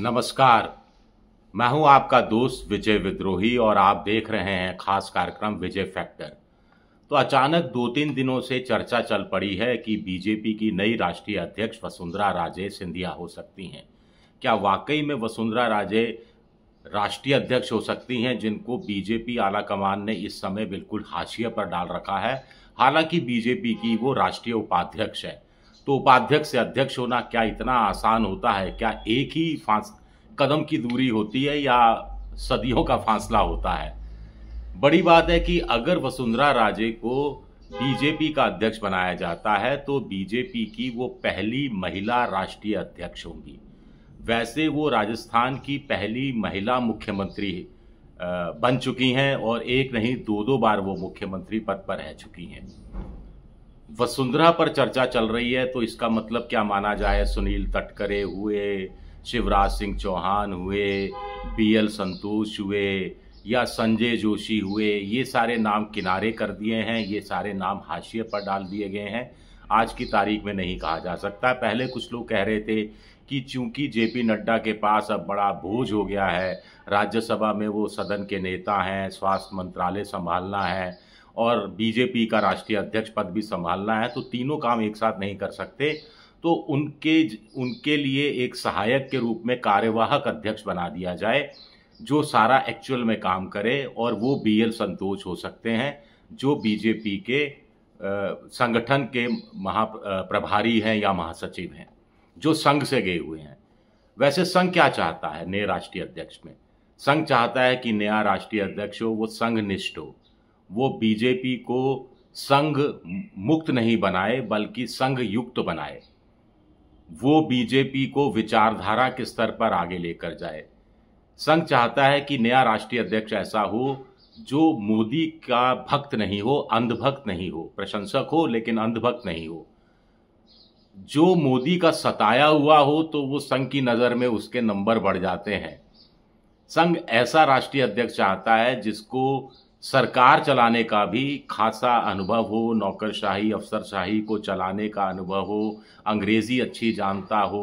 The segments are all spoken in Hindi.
नमस्कार मैं हूं आपका दोस्त विजय विद्रोही और आप देख रहे हैं खास कार्यक्रम विजय फैक्टर तो अचानक दो तीन दिनों से चर्चा चल पड़ी है कि बीजेपी की नई राष्ट्रीय अध्यक्ष वसुंधरा राजे सिंधिया हो सकती हैं क्या वाकई में वसुंधरा राजे राष्ट्रीय अध्यक्ष हो सकती हैं जिनको बीजेपी आला कमान ने इस समय बिल्कुल हाशिए पर डाल रखा है हालांकि बीजेपी की वो राष्ट्रीय उपाध्यक्ष है तो उपाध्यक्ष से अध्यक्ष होना क्या इतना आसान होता है क्या एक ही फांस कदम की दूरी होती है या सदियों का फासला होता है बड़ी बात है कि अगर वसुंधरा राजे को बीजेपी का अध्यक्ष बनाया जाता है तो बीजेपी की वो पहली महिला राष्ट्रीय अध्यक्ष होंगी वैसे वो राजस्थान की पहली महिला मुख्यमंत्री बन चुकी हैं और एक नहीं दो दो बार वो मुख्यमंत्री पद पर रह चुकी हैं वसुंधरा पर चर्चा चल रही है तो इसका मतलब क्या माना जाए सुनील तटकरे हुए शिवराज सिंह चौहान हुए बी एल संतोष हुए या संजय जोशी हुए ये सारे नाम किनारे कर दिए हैं ये सारे नाम हाशिए पर डाल दिए गए हैं आज की तारीख में नहीं कहा जा सकता पहले कुछ लोग कह रहे थे कि चूंकि जेपी नड्डा के पास अब बड़ा बोझ हो गया है राज्यसभा में वो सदन के नेता हैं स्वास्थ्य मंत्रालय संभालना है और बीजेपी का राष्ट्रीय अध्यक्ष पद भी संभालना है तो तीनों काम एक साथ नहीं कर सकते तो उनके उनके लिए एक सहायक के रूप में कार्यवाहक अध्यक्ष बना दिया जाए जो सारा एक्चुअल में काम करे और वो बी एल संतोष हो सकते हैं जो बीजेपी के संगठन के महाप्रभारी हैं या महासचिव हैं जो संघ से गए हुए हैं वैसे संघ क्या चाहता है नए राष्ट्रीय अध्यक्ष में संघ चाहता है कि नया राष्ट्रीय अध्यक्ष हो वो संघ निष्ठ हो वो बीजेपी को संघ मुक्त नहीं बनाए बल्कि संघ युक्त बनाए वो बीजेपी को विचारधारा के स्तर पर आगे लेकर जाए संघ चाहता है कि नया राष्ट्रीय अध्यक्ष ऐसा हो जो मोदी का भक्त नहीं हो अंधभक्त नहीं हो प्रशंसक हो लेकिन अंधभक्त नहीं हो जो मोदी का सताया हुआ हो तो वो संघ की नज़र में उसके नंबर बढ़ जाते हैं संघ ऐसा राष्ट्रीय अध्यक्ष चाहता है जिसको सरकार चलाने का भी खासा अनुभव हो नौकरशाही अफसरशाही को चलाने का अनुभव हो अंग्रेज़ी अच्छी जानता हो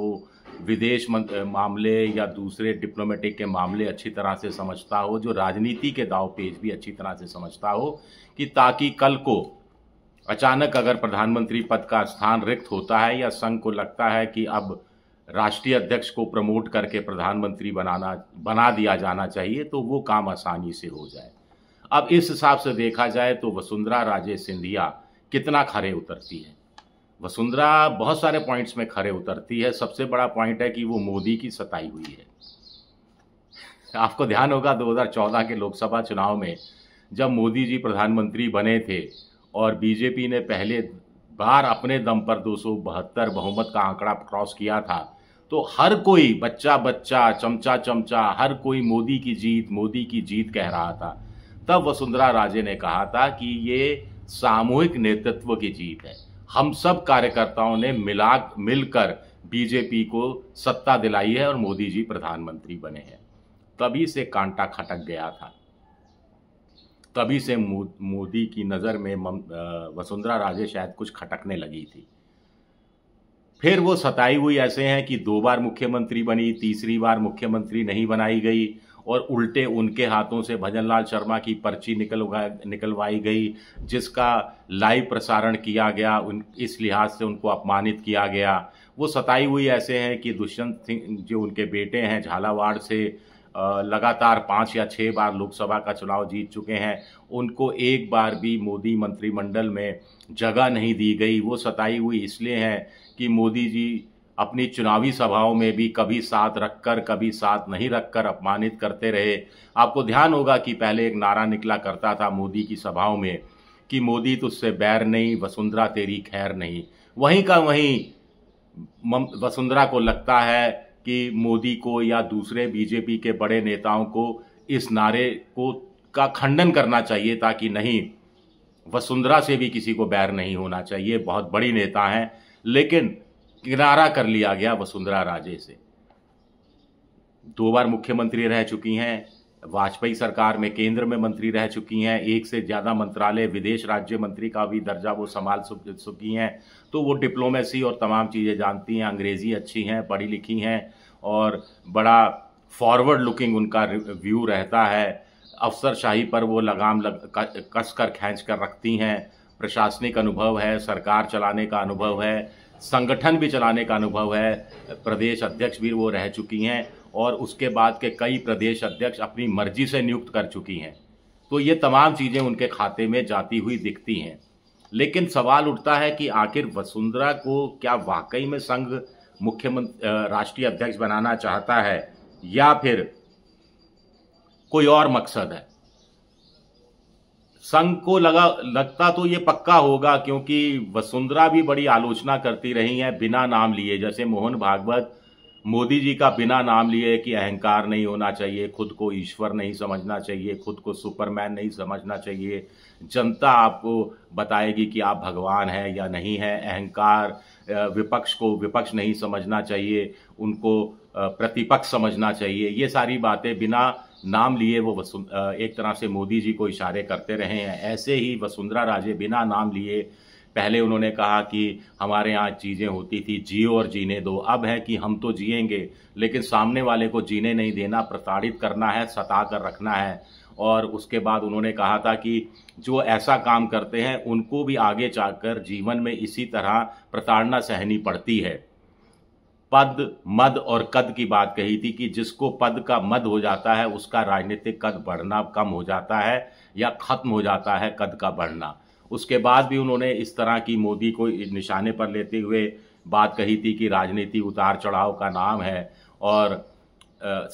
विदेश मामले या दूसरे डिप्लोमेटिक के मामले अच्छी तरह से समझता हो जो राजनीति के दाव पेज भी अच्छी तरह से समझता हो कि ताकि कल को अचानक अगर प्रधानमंत्री पद का स्थान रिक्त होता है या संघ को लगता है कि अब राष्ट्रीय अध्यक्ष को प्रमोट करके प्रधानमंत्री बनाना बना दिया जाना चाहिए तो वो काम आसानी से हो जाए अब इस हिसाब से देखा जाए तो वसुंधरा राजे सिंधिया कितना खरे उतरती है वसुंधरा बहुत सारे पॉइंट्स में खरे उतरती है सबसे बड़ा पॉइंट है कि वो मोदी की सताई हुई है आपको ध्यान होगा 2014 के लोकसभा चुनाव में जब मोदी जी प्रधानमंत्री बने थे और बीजेपी ने पहले बार अपने दम पर दो बहुमत का आंकड़ा क्रॉस किया था तो हर कोई बच्चा बच्चा चमचा चमचा हर कोई मोदी की जीत मोदी की जीत कह रहा था तब वसुंधरा राजे ने कहा था कि ये सामूहिक नेतृत्व की जीत है हम सब कार्यकर्ताओं ने मिला मिलकर बीजेपी को सत्ता दिलाई है और मोदी जी प्रधानमंत्री बने हैं तभी से कांटा खटक गया था तभी से मोदी की नज़र में वसुंधरा राजे शायद कुछ खटकने लगी थी फिर वो सताई हुई ऐसे हैं कि दो बार मुख्यमंत्री बनी तीसरी बार मुख्यमंत्री नहीं बनाई गई और उल्टे उनके हाथों से भजन लाल शर्मा की पर्ची निकल निकलवाई गई जिसका लाइव प्रसारण किया गया उन इस लिहाज से उनको अपमानित किया गया वो सताई हुई ऐसे हैं कि दुष्यंत सिंह जो उनके बेटे हैं झालावाड़ से लगातार पाँच या छः बार लोकसभा का चुनाव जीत चुके हैं उनको एक बार भी मोदी मंत्रिमंडल में जगह नहीं दी गई वो सताई हुई इसलिए हैं कि मोदी जी अपनी चुनावी सभाओं में भी कभी साथ रखकर कभी साथ नहीं रखकर अपमानित करते रहे आपको ध्यान होगा कि पहले एक नारा निकला करता था मोदी की सभाओं में कि मोदी तुझसे बैर नहीं वसुंधरा तेरी खैर नहीं वहीं का वहीं वसुंधरा को लगता है कि मोदी को या दूसरे बीजेपी के बड़े नेताओं को इस नारे को का खंडन करना चाहिए ताकि नहीं वसुंधरा से भी किसी को बैर नहीं होना चाहिए बहुत बड़ी नेता हैं लेकिन किनारा कर लिया गया वसुंधरा राजे से दो बार मुख्यमंत्री रह चुकी हैं वाजपेयी सरकार में केंद्र में मंत्री रह चुकी हैं एक से ज़्यादा मंत्रालय विदेश राज्य मंत्री का भी दर्जा वो संभाल चुकी हैं तो वो डिप्लोमेसी और तमाम चीज़ें जानती हैं अंग्रेज़ी अच्छी हैं पढ़ी लिखी हैं और बड़ा फॉरवर्ड लुकिंग उनका व्यू रहता है अफसरशाही पर वो लगाम लग, कस कर खींच कर रखती हैं प्रशासनिक अनुभव है सरकार चलाने का अनुभव है संगठन भी चलाने का अनुभव है प्रदेश अध्यक्ष भी वो रह चुकी हैं और उसके बाद के कई प्रदेश अध्यक्ष अपनी मर्जी से नियुक्त कर चुकी हैं तो ये तमाम चीज़ें उनके खाते में जाती हुई दिखती हैं लेकिन सवाल उठता है कि आखिर वसुंधरा को क्या वाकई में संघ मुख्यमंत्री राष्ट्रीय अध्यक्ष बनाना चाहता है या फिर कोई और मकसद है संघ को लगा लगता तो ये पक्का होगा क्योंकि वसुंधरा भी बड़ी आलोचना करती रही हैं बिना नाम लिए जैसे मोहन भागवत मोदी जी का बिना नाम लिए कि अहंकार नहीं होना चाहिए खुद को ईश्वर नहीं समझना चाहिए खुद को सुपरमैन नहीं समझना चाहिए जनता आपको बताएगी कि आप भगवान हैं या नहीं हैं अहंकार विपक्ष को विपक्ष नहीं समझना चाहिए उनको प्रतिपक्ष समझना चाहिए ये सारी बातें बिना नाम लिए वो वसुं एक तरह से मोदी जी को इशारे करते रहे हैं ऐसे ही वसुंधरा राजे बिना नाम लिए पहले उन्होंने कहा कि हमारे यहाँ चीज़ें होती थी जियो और जीने दो अब है कि हम तो जिएंगे लेकिन सामने वाले को जीने नहीं देना प्रताड़ित करना है सता कर रखना है और उसके बाद उन्होंने कहा था कि जो ऐसा काम करते हैं उनको भी आगे जाकर जीवन में इसी तरह प्रताड़ना सहनी पड़ती है पद मद और कद की बात कही थी कि जिसको पद का मद हो जाता है उसका राजनीतिक कद बढ़ना कम हो जाता है या खत्म हो जाता है कद का बढ़ना उसके बाद भी उन्होंने इस तरह की मोदी को निशाने पर लेते हुए बात कही थी कि राजनीति उतार चढ़ाव का नाम है और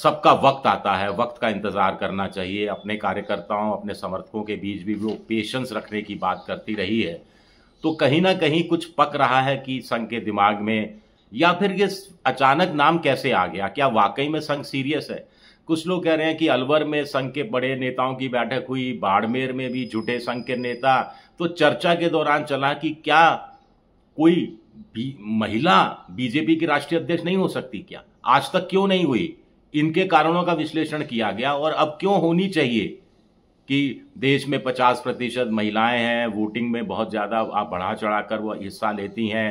सबका वक्त आता है वक्त का इंतज़ार करना चाहिए अपने कार्यकर्ताओं अपने समर्थकों के बीच भी वो पेशेंस रखने की बात करती रही है तो कहीं ना कहीं कुछ पक रहा है कि संघ के दिमाग में या फिर ये अचानक नाम कैसे आ गया क्या वाकई में संघ सीरियस है कुछ लोग कह रहे हैं कि अलवर में संघ के बड़े नेताओं की बैठक हुई बाड़मेर में भी जुटे संघ के नेता तो चर्चा के दौरान चला कि क्या कोई भी महिला बीजेपी की राष्ट्रीय अध्यक्ष नहीं हो सकती क्या आज तक क्यों नहीं हुई इनके कारणों का विश्लेषण किया गया और अब क्यों होनी चाहिए कि देश में 50 प्रतिशत महिलाएँ हैं वोटिंग में बहुत ज़्यादा आप बढ़ा चढ़ा कर वह हिस्सा लेती हैं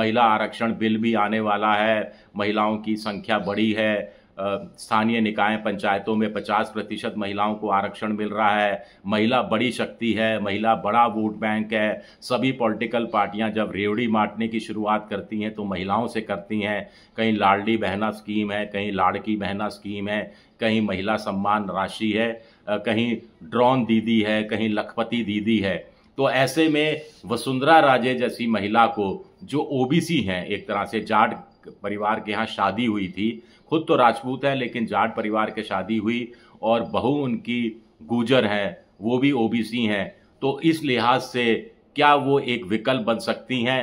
महिला आरक्षण बिल भी आने वाला है महिलाओं की संख्या बढ़ी है स्थानीय निकाय पंचायतों में 50 प्रतिशत महिलाओं को आरक्षण मिल रहा है महिला बड़ी शक्ति है महिला बड़ा वोट बैंक है सभी पॉलिटिकल पार्टियां जब रेवड़ी बांटने की शुरुआत करती हैं तो महिलाओं से करती हैं कहीं लाडली बहना स्कीम है कहीं लाड़की बहना स्कीम है कहीं महिला सम्मान राशि है कहीं ड्रॉन दीदी है कहीं लखपति दीदी है तो ऐसे में वसुंधरा राजे जैसी महिला को जो ओबीसी हैं एक तरह से जाट परिवार के यहाँ शादी हुई थी खुद तो राजपूत है लेकिन जाट परिवार के शादी हुई और बहू उनकी गुजर हैं वो भी ओबीसी हैं तो इस लिहाज से क्या वो एक विकल्प बन सकती हैं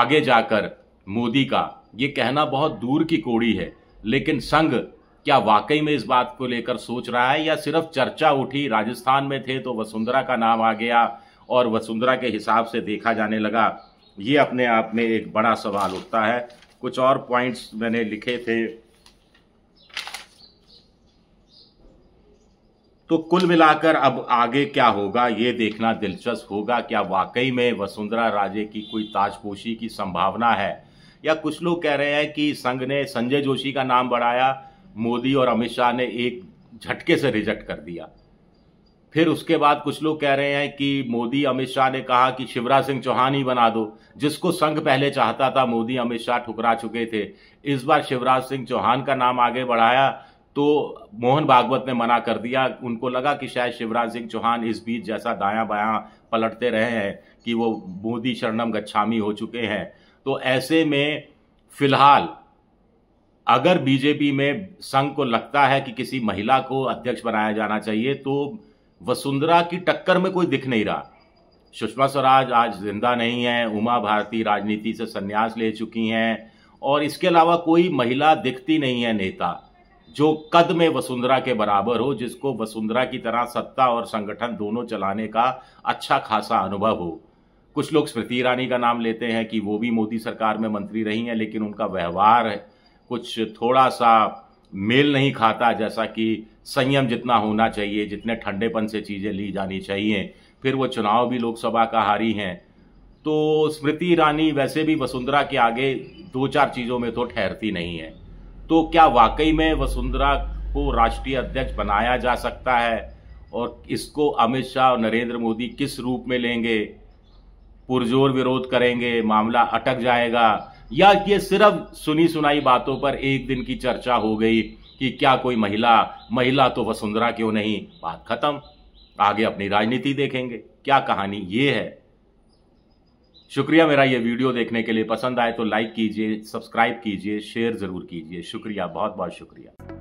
आगे जाकर मोदी का ये कहना बहुत दूर की कोड़ी है लेकिन संघ क्या वाकई में इस बात को लेकर सोच रहा है या सिर्फ चर्चा उठी राजस्थान में थे तो वसुंधरा का नाम आ गया और वसुंधरा के हिसाब से देखा जाने लगा ये अपने आप में एक बड़ा सवाल उठता है कुछ और पॉइंट्स मैंने लिखे थे तो कुल मिलाकर अब आगे क्या होगा ये देखना दिलचस्प होगा क्या वाकई में वसुंधरा राजे की कोई ताजपोशी की संभावना है या कुछ लोग कह रहे हैं कि संघ ने संजय जोशी का नाम बढ़ाया मोदी और अमित शाह ने एक झटके से रिजेक्ट कर दिया फिर उसके बाद कुछ लोग कह रहे हैं कि मोदी अमित शाह ने कहा कि शिवराज सिंह चौहान ही बना दो जिसको संघ पहले चाहता था मोदी अमित शाह ठुकरा चुके थे इस बार शिवराज सिंह चौहान का नाम आगे बढ़ाया तो मोहन भागवत ने मना कर दिया उनको लगा कि शायद शिवराज सिंह चौहान इस बीच जैसा दाया बाया पलटते रहे हैं कि वो मोदी शरणम गच्छामी हो चुके हैं तो ऐसे में फिलहाल अगर बीजेपी में संघ को लगता है कि किसी महिला को अध्यक्ष बनाया जाना चाहिए तो वसुंधरा की टक्कर में कोई दिख नहीं रहा सुषमा स्वराज आज जिंदा नहीं है उमा भारती राजनीति से संन्यास ले चुकी हैं और इसके अलावा कोई महिला दिखती नहीं है नेता जो कद में वसुंधरा के बराबर हो जिसको वसुंधरा की तरह सत्ता और संगठन दोनों चलाने का अच्छा खासा अनुभव हो कुछ लोग स्मृति ईरानी का नाम लेते हैं कि वो भी मोदी सरकार में मंत्री रही हैं लेकिन उनका व्यवहार है कुछ थोड़ा सा मेल नहीं खाता जैसा कि संयम जितना होना चाहिए जितने ठंडेपन से चीज़ें ली जानी चाहिए फिर वो चुनाव भी लोकसभा का हारी हैं तो स्मृति ईरानी वैसे भी वसुंधरा के आगे दो चार चीज़ों में तो ठहरती नहीं है तो क्या वाकई में वसुंधरा को राष्ट्रीय अध्यक्ष बनाया जा सकता है और इसको अमित शाह और नरेंद्र मोदी किस रूप में लेंगे पुरजोर विरोध करेंगे मामला अटक जाएगा या ये सिर्फ सुनी सुनाई बातों पर एक दिन की चर्चा हो गई कि क्या कोई महिला महिला तो वसुंधरा क्यों नहीं बात खत्म आगे अपनी राजनीति देखेंगे क्या कहानी ये है शुक्रिया मेरा ये वीडियो देखने के लिए पसंद आए तो लाइक कीजिए सब्सक्राइब कीजिए शेयर ज़रूर कीजिए शुक्रिया बहुत बहुत शुक्रिया